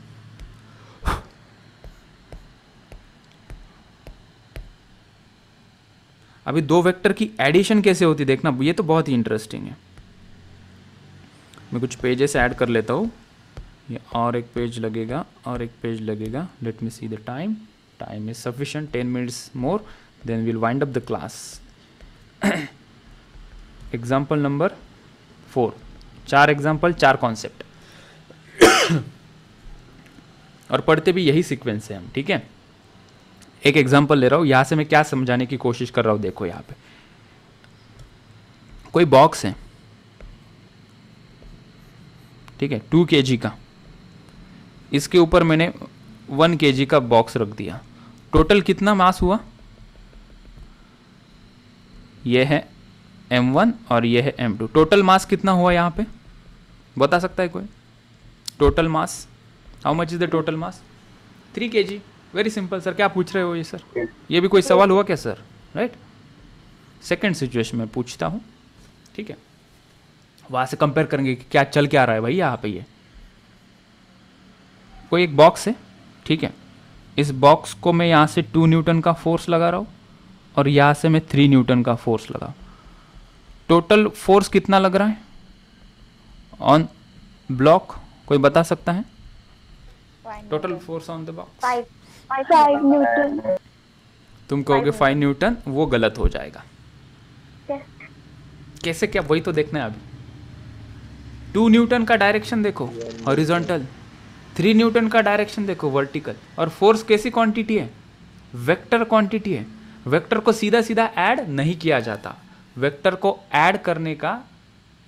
अभी दो वेक्टर की एडिशन कैसे होती देखना ये तो बहुत ही इंटरेस्टिंग है मैं कुछ पेजेस ऐड कर लेता हूँ ये और एक पेज लगेगा और एक पेज लगेगा let me see the time time is sufficient ten minutes more then will wind up the class example number four चार एग्जाम्पल चार कॉन्सेप्ट <coughs> और पढ़ते भी यही सीक्वेंस है हम ठीक है एक एग्जाम्पल ले रहा हूँ यहाँ से मैं क्या समझाने की कोशिश कर रहा हूँ देखो यहाँ पे कोई बॉक्स है ठीक है टू के जी का इसके ऊपर मैंने वन के जी का बॉक्स रख दिया टोटल कितना मास हुआ ये है एम वन और ये है एम टू टोटल मास कितना हुआ यहाँ पे बता सकता है कोई total mass how much is the total mass three K G very simple sir क्या पूछ रहे हो ये सर ये भी कोई सवाल हुआ क्या सर राइट सेकेंड सिचुएशन में पूछता हूँ ठीक है वहाँ से कंपेयर करेंगे कि क्या चल क्या रहा है भाई यहाँ पे ये कोई एक बॉक्स है ठीक है इस बॉक्स को मैं यहाँ से टू न्यूटन का फोर्स लगा रहा हूँ और यहाँ से मैं थ्री न्यूटन का फोर्स लगा टोटल फोर्स कितना लग रहा है ऑन ब्लॉक कोई बता सकता है total force on the box five newton तुम कहोगे फाइव न्यूटन वो गलत हो जाएगा कैसे क्या वही तो देखना है अभी टू न्यूटन का डायरेक्शन देखो हॉरिजॉन्टल थ्री न्यूटन का डायरेक्शन देखो वर्टिकल और फोर्स कैसी क्वांटिटी है वेक्टर क्वांटिटी है वेक्टर को सीधा सीधा ऐड नहीं किया जाता वेक्टर को ऐड करने का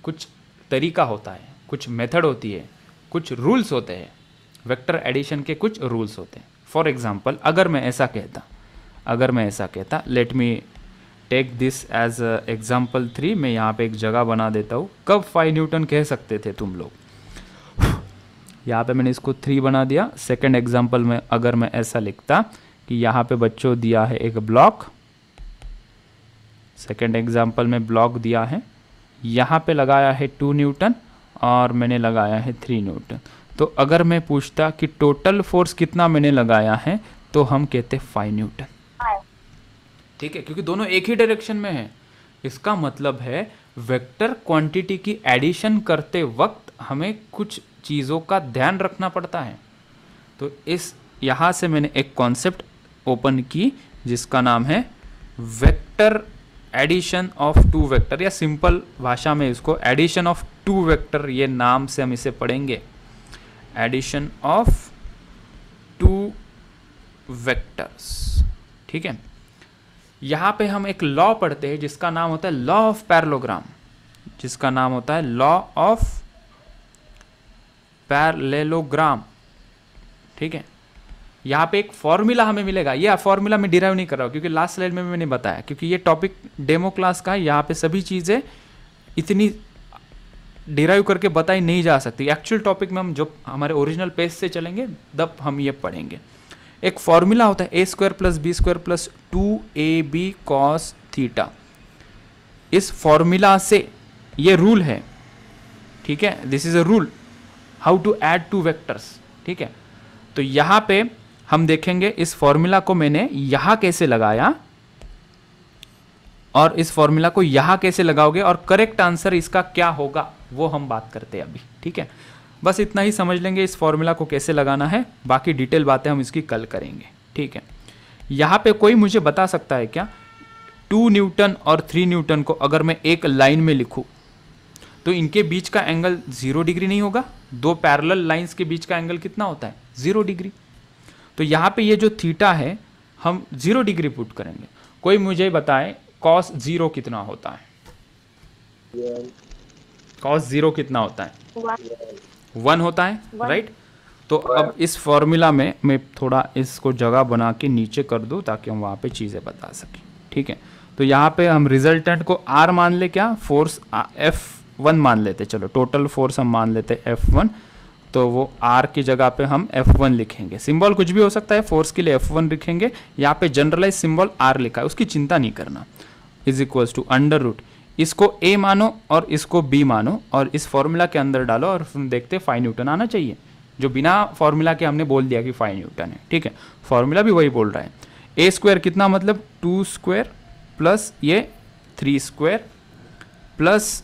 कुछ तरीका होता है कुछ मेथड होती है कुछ रूल्स होते हैं वेक्टर एडिशन के कुछ रूल्स होते हैं फॉर एग्जाम्पल अगर मैं ऐसा कहता अगर मैं ऐसा कहता let me take this as example three मैं यहाँ पे एक जगह बना देता हूँ कब फाइव न्यूटन कह सकते थे तुम लोग यहाँ पे मैंने इसको थ्री बना दिया सेकेंड एग्जाम्पल में अगर मैं ऐसा लिखता कि यहाँ पे बच्चों दिया है एक ब्लॉक सेकेंड एग्जाम्पल में ब्लॉक दिया है यहाँ पे लगाया है टू न्यूटन और मैंने लगाया है थ्री न्यूटन तो अगर मैं पूछता कि टोटल फोर्स कितना मैंने लगाया है तो हम कहते फाइव न्यूटन ठीक है क्योंकि दोनों एक ही डायरेक्शन में है इसका मतलब है वेक्टर क्वांटिटी की एडिशन करते वक्त हमें कुछ चीज़ों का ध्यान रखना पड़ता है तो इस यहाँ से मैंने एक कॉन्सेप्ट ओपन की जिसका नाम है vector addition of two vector या सिंपल भाषा में इसको एडिशन ऑफ टू वेक्टर ये नाम से हम इसे पढ़ेंगे एडिशन ऑफ टू वेक्टर्स ठीक है यहां पे हम एक लॉ पढ़ते हैं जिसका नाम होता है लॉ ऑफ पैरलोग्राम जिसका नाम होता है लॉ ऑफ पैरलेलोग्राम ठीक है यहाँ पे एक फॉर्मूला हमें मिलेगा ये फॉर्मूला मैं डिराइव नहीं कर रहा हूँ क्योंकि लास्ट स्लाइड में मैंने बताया क्योंकि ये टॉपिक डेमो क्लास का है यहाँ पे सभी चीज़ें इतनी डिराइव करके बताई नहीं जा सकती एक्चुअल टॉपिक में हम जब हमारे ओरिजिनल पेज से चलेंगे तब हम ये पढ़ेंगे एक फॉर्मूला होता है A square plus B square plus two A B cos theta इस फॉर्मूला से ये रूल है ठीक है this is a rule how to add two vectors ठीक है तो यहां पे हम देखेंगे इस फॉर्मूला को मैंने यहां कैसे लगाया और इस फॉर्मूला को यहां कैसे लगाओगे और करेक्ट आंसर इसका क्या होगा वो हम बात करते हैं अभी ठीक है बस इतना ही समझ लेंगे इस फॉर्मूला को कैसे लगाना है बाकी डिटेल बातें हम इसकी कल करेंगे ठीक है यहाँ पे कोई मुझे बता सकता है क्या टू न्यूटन और थ्री न्यूटन को अगर मैं एक लाइन में लिखूँ तो इनके बीच का एंगल ज़ीरो डिग्री नहीं होगा दो पैरेलल लाइंस के बीच का एंगल कितना होता है ज़ीरो डिग्री तो यहाँ पे ये जो थीटा है हम ज़ीरो डिग्री पुट करेंगे कोई मुझे बताए कॉस ज़ीरो कितना होता है कॉस जीरो कितना होता है वन होता है राइट right? तो अब इस फॉर्मूला में मैं थोड़ा इसको जगह बना के नीचे कर दूं ताकि हम वहाँ पे चीज़ें बता सकें ठीक है तो यहाँ पे हम रिजल्टेंट को आर मान ले क्या फोर्स एफ वन मान लेते चलो टोटल फोर्स हम मान लेते एफ वन तो वो आर की जगह पे हम एफ वन लिखेंगे सिंबल कुछ भी हो सकता है फोर्स के लिए एफ वन लिखेंगे यहाँ पे जनरलाइज सिंबल आर लिखा है उसकी चिंता नहीं करना is equals to under root इसको ए मानो और इसको बी मानो और इस फॉर्मूला के अंदर डालो और देखते फाइव न्यूटन आना चाहिए जो बिना फॉर्मूला के हमने बोल दिया कि फाइव न्यूटन है ठीक है फॉर्मूला भी वही बोल रहा है ए स्क्वायर कितना मतलब टू स्क्वायर प्लस ये three square plus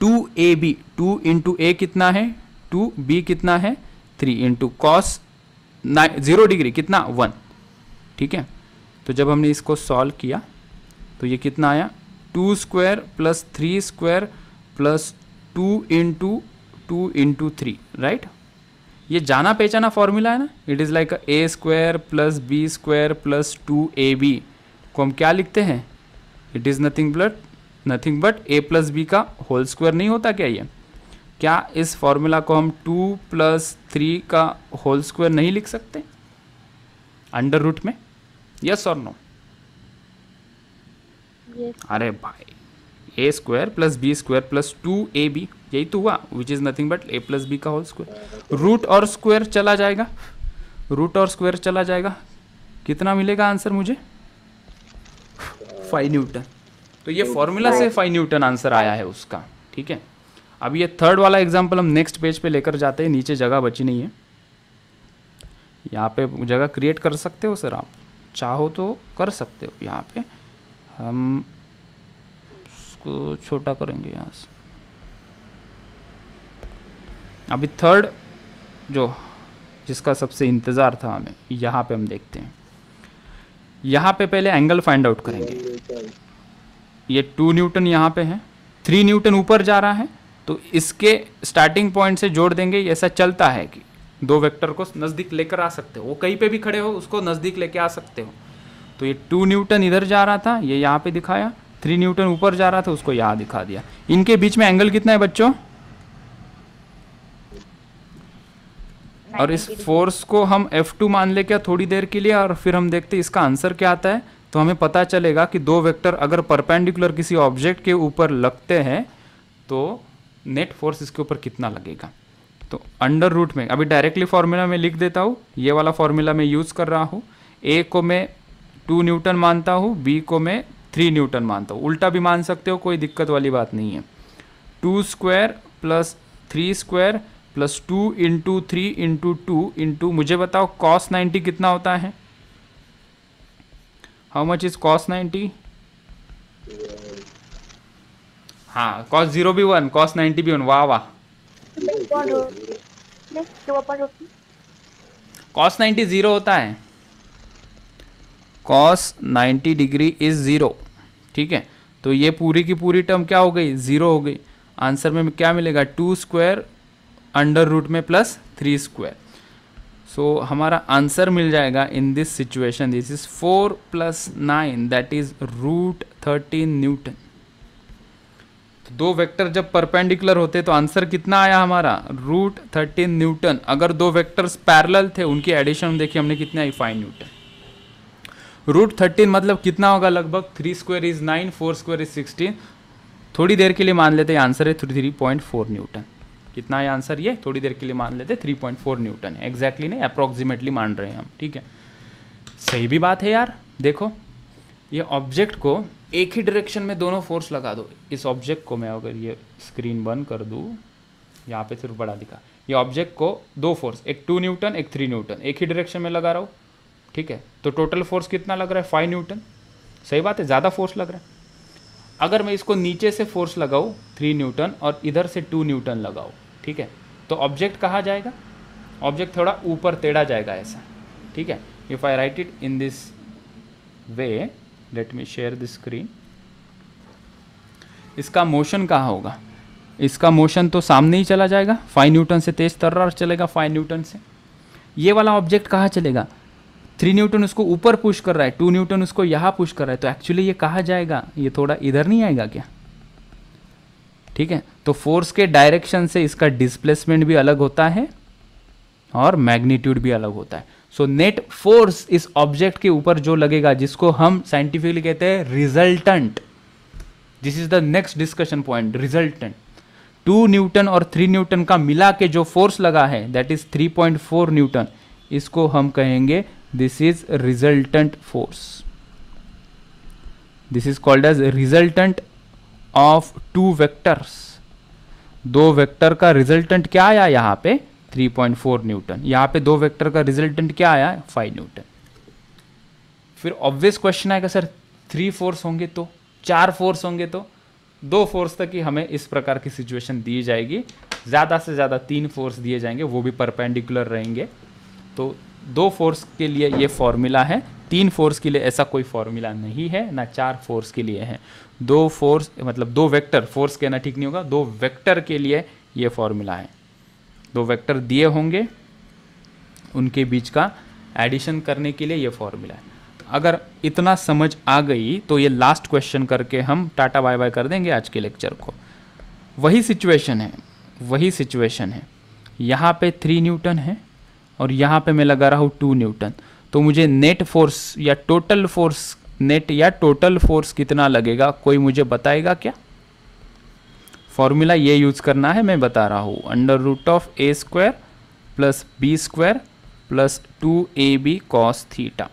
two A B two into A कितना है टू बी कितना है three into cos nine zero degree कितना वन ठीक है तो जब हमने इसको सॉल्व किया तो ये कितना आया two square plus three square plus two into two into three right ये जाना पहचाना फॉर्मूला है ना it is like A square plus B square plus two A B को हम क्या लिखते हैं it is nothing blood nothing but A plus B का होल स्क्वायर नहीं होता क्या ये क्या इस फॉर्मूला को हम टू प्लस थ्री का होल स्क्वायर नहीं लिख सकते अंडर रूट में यस और नो अरे भाई A square plus B square plus two A B यही तो हुआ which is nothing but A plus B का होल स्क्वायर रूट और स्क्वायर चला जाएगा रूट और स्क्वायर चला जाएगा कितना मिलेगा आंसर मुझे फाइव न्यूटन तो ये फॉर्मूला से फाइव न्यूटन आंसर आया है उसका ठीक है अब ये थर्ड वाला एग्जाम्पल हम नेक्स्ट पेज पे लेकर जाते हैं नीचे जगह बची नहीं है यहाँ पे जगह क्रिएट कर सकते हो सर आप चाहो तो कर सकते हो यहाँ पे हम उसको छोटा करेंगे यहाँ से अभी थर्ड जो जिसका सबसे इंतज़ार था हमें यहाँ पे हम देखते हैं यहाँ पे पहले एंगल फाइंड आउट करेंगे ये टू न्यूटन यहाँ पे है थ्री न्यूटन ऊपर जा रहा है तो इसके स्टार्टिंग पॉइंट से जोड़ देंगे ऐसा चलता है कि दो वेक्टर को नज़दीक लेकर आ सकते हो वो कहीं पे भी खड़े हो उसको नज़दीक लेके आ सकते हो तो ये टू न्यूटन इधर जा रहा था ये यहाँ पे दिखाया थ्री न्यूटन ऊपर जा रहा था उसको यहाँ दिखा दिया इनके बीच में एंगल कितना है बच्चों और इस फोर्स को हम F2 मान ले क्या थोड़ी देर के लिए और फिर हम देखते हैं इसका आंसर क्या आता है तो हमें पता चलेगा कि दो वेक्टर अगर परपेंडिकुलर किसी ऑब्जेक्ट के ऊपर लगते हैं तो नेट फोर्स इसके ऊपर कितना लगेगा तो अंडर रूट में अभी डायरेक्टली फॉर्मूला में लिख देता हूँ ये वाला फॉर्मूला मैं यूज़ कर रहा हूँ ए को मैं टू न्यूटन मानता हूँ बी को मैं थ्री न्यूटन मानता हूँ उल्टा भी मान सकते हो कोई दिक्कत वाली बात नहीं है two square plus three square plus two into three into two into मुझे बताओ कॉस नाइन्टी कितना होता है how much is cos ninety हाँ कॉस जीरो भी वन कॉस नाइन्टी भी वन वाह वाह कॉस नाइन्टी जीरो होता है कॉस 90 डिग्री इज ज़ीरो ठीक है तो ये पूरी की पूरी टर्म क्या हो गई ज़ीरो हो गई आंसर में क्या मिलेगा टू स्क्वायर अंडर रूट में प्लस थ्री स्क्वायर सो हमारा आंसर मिल जाएगा in this situation this is four plus nine that is root thirteen newton दो वेक्टर जब परपेंडिकुलर होते तो आंसर कितना आया हमारा रूट थर्टीन न्यूटन अगर दो वेक्टर्स पैरल थे उनकी एडिशन देखिए हमने कितने आई फाइव न्यूटन रूट थर्टीन मतलब कितना होगा लगभग three square is nine four square is sixteen थोड़ी देर के लिए मान लेते हैं आंसर है three three point four newton कितना है आंसर ये थोड़ी देर के लिए मान लेते थ्री पॉइंट फोर न्यूटन है एग्जैक्टली नहीं अप्रॉक्सीमेटली मान रहे हैं हम ठीक है सही भी बात है यार देखो ये ऑब्जेक्ट को एक ही डायरेक्शन में दोनों फोर्स लगा दो इस ऑब्जेक्ट को मैं अगर ये स्क्रीन बंद कर दूँ यहाँ पे सिर्फ बड़ा दिखा ये ऑब्जेक्ट को दो फोर्स एक टू न्यूटन एक थ्री न्यूटन एक ही डायरेक्शन में लगा रहा हूँ ठीक है तो टोटल फोर्स कितना लग रहा है फाइव न्यूटन सही बात है ज़्यादा फोर्स लग रहा है अगर मैं इसको नीचे से फोर्स लगाऊँ थ्री न्यूटन और इधर से टू न्यूटन लगाऊँ ठीक है तो ऑब्जेक्ट कहाँ जाएगा ऑब्जेक्ट थोड़ा ऊपर टेढ़ा जाएगा ऐसा ठीक है if I write it in this way let me share the screen इसका मोशन कहाँ होगा इसका मोशन तो सामने ही चला जाएगा फाइव न्यूटन से तेज तर्रार चलेगा फाइव न्यूटन से ये वाला ऑब्जेक्ट कहाँ चलेगा थ्री न्यूटन उसको ऊपर पुश कर रहा है टू न्यूटन उसको यहाँ पुश कर रहा है तो एक्चुअली ये कहा जाएगा ये थोड़ा इधर नहीं आएगा क्या ठीक है तो फोर्स के डायरेक्शन से इसका डिस्प्लेसमेंट भी अलग होता है और मैग्नीट्यूड भी अलग होता है सो नेट फोर्स इस ऑब्जेक्ट के ऊपर जो लगेगा जिसको हम साइंटिफिकली कहते हैं resultant this is the next discussion point resultant two newton और थ्री न्यूटन का मिला के जो फोर्स लगा है that is three point four newton इसको हम कहेंगे this is resultant force this is called as resultant of two vectors दो वेक्टर का रिजल्टेंट क्या आया यहाँ पे 3.4 न्यूटन यहाँ पे दो वेक्टर का रिजल्टेंट क्या आया 5 न्यूटन फिर ऑब्वियस क्वेश्चन आएगा सर थ्री फोर्स होंगे तो चार फोर्स होंगे तो दो फोर्स तक ही हमें इस प्रकार की सिचुएशन दी जाएगी ज़्यादा से ज़्यादा तीन फोर्स दिए जाएंगे वो भी परपेंडिकुलर रहेंगे तो दो फोर्स के लिए ये फॉर्मूला है तीन फोर्स के लिए ऐसा कोई फॉर्मूला नहीं है ना चार फोर्स के लिए है दो फोर्स मतलब दो वेक्टर फोर्स कहना ठीक नहीं होगा दो वेक्टर के लिए ये फॉर्मूला है दो वेक्टर दिए होंगे उनके बीच का एडिशन करने के लिए ये फॉर्मूला है अगर इतना समझ आ गई तो ये लास्ट क्वेश्चन करके हम टाटा बाय बाय कर देंगे आज के लेक्चर को वही सिचुएशन है वही सिचुएशन है यहाँ पे थ्री न्यूटन है और यहाँ पे मैं लगा रहा हूँ टू न्यूटन तो मुझे नेट फोर्स या टोटल फोर्स नेट या टोटल फोर्स कितना लगेगा कोई मुझे बताएगा क्या फॉर्मूला ये यूज़ करना है मैं बता रहा हूँ under root of A square plus B square plus two A B cos theta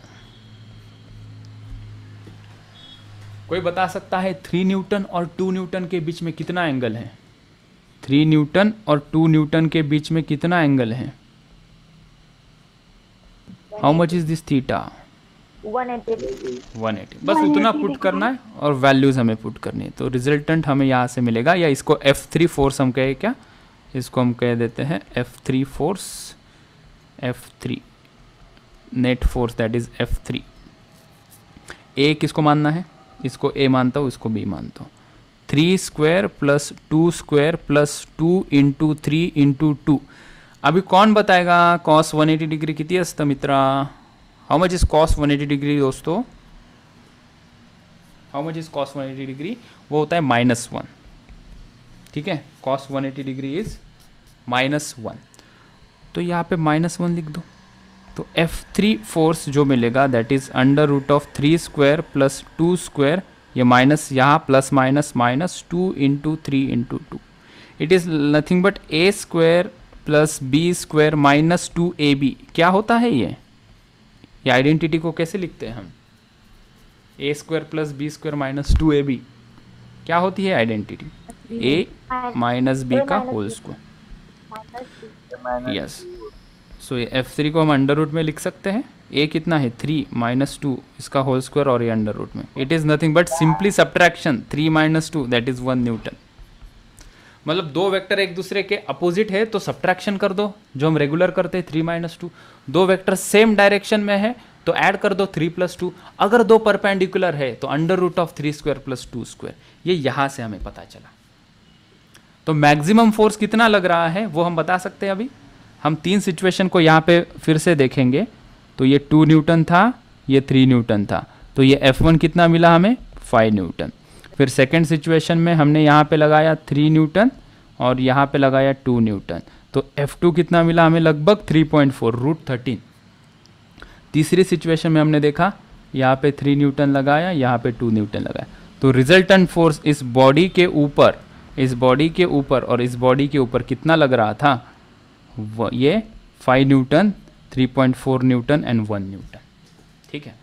कोई बता सकता है थ्री न्यूटन और टू न्यूटन के बीच में कितना एंगल है थ्री न्यूटन और टू न्यूटन के बीच में कितना एंगल है how much is this theta 180 180 बस उतना पुट करना है और वैल्यूज हमें पुट करनी है तो रिजल्टेंट हमें यहाँ से मिलेगा या इसको एफ थ्री फोर्स हम कहे क्या इसको हम कह देते हैं F three force F three net force that is F three A किसको मानना है इसको ए मानता हूँ इसको बी मानता हूँ three square plus two square plus two into three into two अभी कौन बताएगा कॉस 180 डिग्री कितनी असतं मित्रा how much is cos 180 degree दोस्तों how much is cos 180 degree वो होता है माइनस वन ठीक है cos 180 degree is minus one तो यहाँ पे माइनस वन लिख दो तो एफ थ्री फोर्स जो मिलेगा that is under root of three square plus two square ये माइनस यहाँ plus minus minus two into three into two it is nothing but A square plus B square minus two A B क्या होता है ये ये identity को कैसे लिखते हैं हम A square plus B square minus two A B क्या होती है आइडेंटिटी ए माइनस बी का होल स्क्वायर यस सो ये एफ थ्री को हम अंडर रूट में लिख सकते हैं ए कितना है थ्री माइनस टू इसका होल स्क्वायर और ये अंडर रूट में it is nothing but simply subtraction three minus two that is one newton मतलब दो वेक्टर एक दूसरे के अपोजिट है तो सब्ट्रैक्शन कर दो जो हम रेगुलर करते हैं थ्री माइनस टू दो वेक्टर सेम डायरेक्शन में है तो ऐड कर दो थ्री प्लस टू अगर दो परपेंडिकुलर है तो under root of three square plus two square ये यहाँ से हमें पता चला तो मैक्सिमम फोर्स कितना लग रहा है वो हम बता सकते हैं अभी हम तीन सिचुएशन को यहाँ पे फिर से देखेंगे तो ये टू न्यूटन था ये थ्री न्यूटन था तो ये एफ वन कितना मिला हमें फाइव न्यूटन फिर सेकेंड सिचुएशन में हमने यहाँ पे लगाया थ्री न्यूटन और यहाँ पे लगाया टू न्यूटन तो F2 कितना मिला हमें लगभग 3.4 पॉइंट फोर रूट थर्टीन तीसरी सिचुएशन में हमने देखा यहाँ पे थ्री न्यूटन लगाया यहाँ पे टू न्यूटन लगाया तो रिजल्टेंट फोर्स इस बॉडी के ऊपर इस बॉडी के ऊपर और इस बॉडी के ऊपर कितना लग रहा था ये five newton 3.4 newton and one newton ठीक है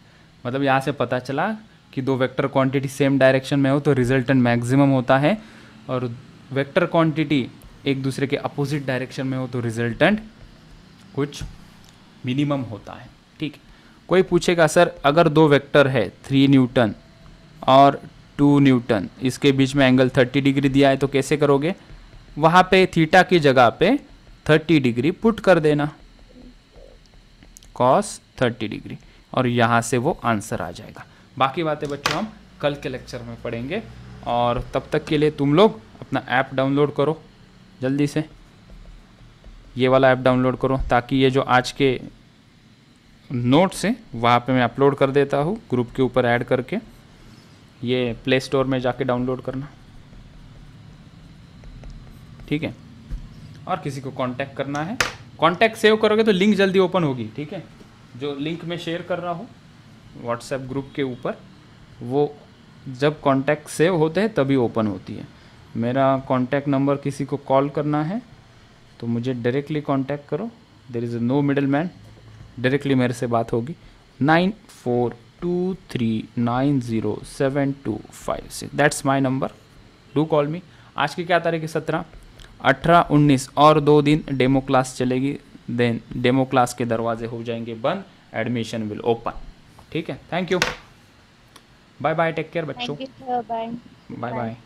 मतलब यहाँ से पता चला कि दो वेक्टर क्वांटिटी सेम डायरेक्शन में हो तो रिजल्टेंट मैक्सिमम होता है और वेक्टर क्वांटिटी एक दूसरे के अपोजिट डायरेक्शन में हो तो रिजल्टेंट कुछ मिनिमम होता है ठीक कोई पूछेगा सर अगर दो वेक्टर है थ्री न्यूटन और टू न्यूटन इसके बीच में एंगल थर्टी डिग्री दिया है तो कैसे करोगे वहाँ पे थीटा की जगह पे थर्टी डिग्री पुट कर देना कॉस थर्टी डिग्री और यहाँ से वो आंसर आ जाएगा बाकी बातें बच्चों हम कल के लेक्चर में पढ़ेंगे और तब तक के लिए तुम लोग अपना ऐप डाउनलोड करो जल्दी से ये वाला ऐप डाउनलोड करो ताकि ये जो आज के नोट्स हैं वहाँ पे मैं अपलोड कर देता हूँ ग्रुप के ऊपर ऐड करके ये प्ले स्टोर में जाके डाउनलोड करना ठीक है और किसी को कांटेक्ट करना है कांटेक्ट सेव करोगे तो लिंक जल्दी ओपन होगी ठीक है जो लिंक मैं शेयर कर रहा हूँ व्हाट्सएप ग्रुप के ऊपर वो जब कॉन्टैक्ट सेव होते हैं तभी ओपन होती है मेरा कॉन्टैक्ट नंबर किसी को कॉल करना है तो मुझे डायरेक्टली कॉन्टैक्ट करो there is no middle man directly मेरे से बात होगी nine four two three nine zero seven two five six that's my number do call me आज की क्या तारीख है सत्रह अठारह उन्नीस और दो दिन डेमो क्लास चलेगी देन डेमो क्लास के दरवाजे हो जाएंगे बंद एडमिशन विल ओपन ठीक है thank you bye bye take care बच्चों बाय बाय